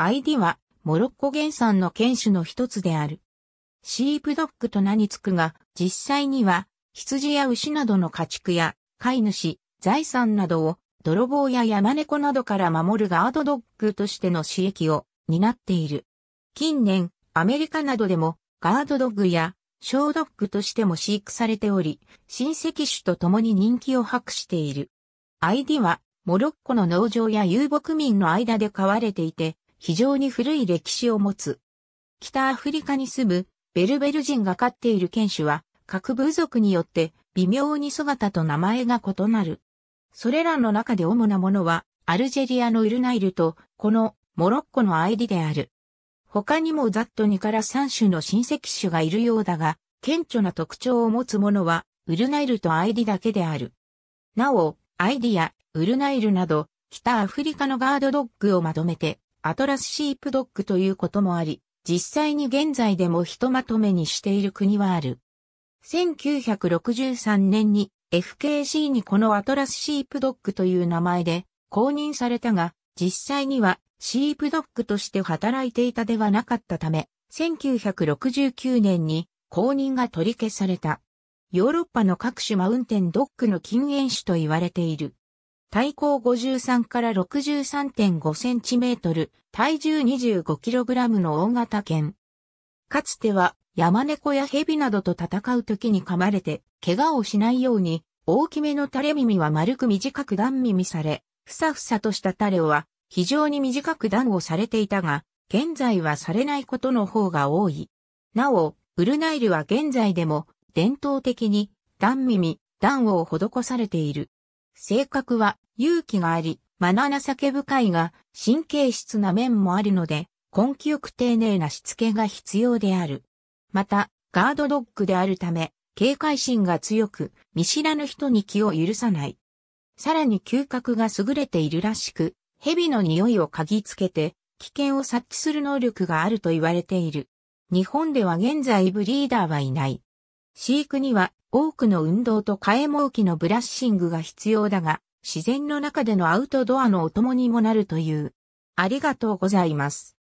ID は、モロッコ原産の犬種の一つである。シープドッグと名につくが、実際には、羊や牛などの家畜や、飼い主、財産などを、泥棒や山猫などから守るガードドッグとしての使役を担っている。近年、アメリカなどでも、ガードドッグや、小ドッグとしても飼育されており、親戚種と共に人気を博している。ID は、モロッコの農場や遊牧民の間で飼われていて、非常に古い歴史を持つ。北アフリカに住むベルベル人が飼っている犬種は各部族によって微妙に姿と名前が異なる。それらの中で主なものはアルジェリアのウルナイルとこのモロッコのアイディである。他にもざっと2から3種の親戚種がいるようだが、顕著な特徴を持つものはウルナイルとアイディだけである。なお、アイディやウルナイルなど、北アフリカのガードドッグをまとめて、アトラスシープドッグということもあり、実際に現在でもひとまとめにしている国はある。1963年に FKC にこのアトラスシープドッグという名前で公認されたが、実際にはシープドッグとして働いていたではなかったため、1969年に公認が取り消された。ヨーロッパの各種マウンテンドッグの禁煙種と言われている。体高53から63.5センチメートル、体重25キログラムの大型犬。かつては山猫や蛇などと戦う時に噛まれて怪我をしないように大きめの垂れ耳は丸く短く段耳され、ふさふさとした垂れは非常に短く段をされていたが、現在はされないことの方が多い。なお、ウルナイルは現在でも伝統的に段耳、段を施されている。性格は勇気があり、マナ情け深いが、神経質な面もあるので、根気よく丁寧なしつけが必要である。また、ガードドッグであるため、警戒心が強く、見知らぬ人に気を許さない。さらに嗅覚が優れているらしく、蛇の匂いを嗅ぎつけて、危険を察知する能力があると言われている。日本では現在ブリーダーはいない。飼育には多くの運動と替え毛器のブラッシングが必要だが、自然の中でのアウトドアのお供にもなるという。ありがとうございます。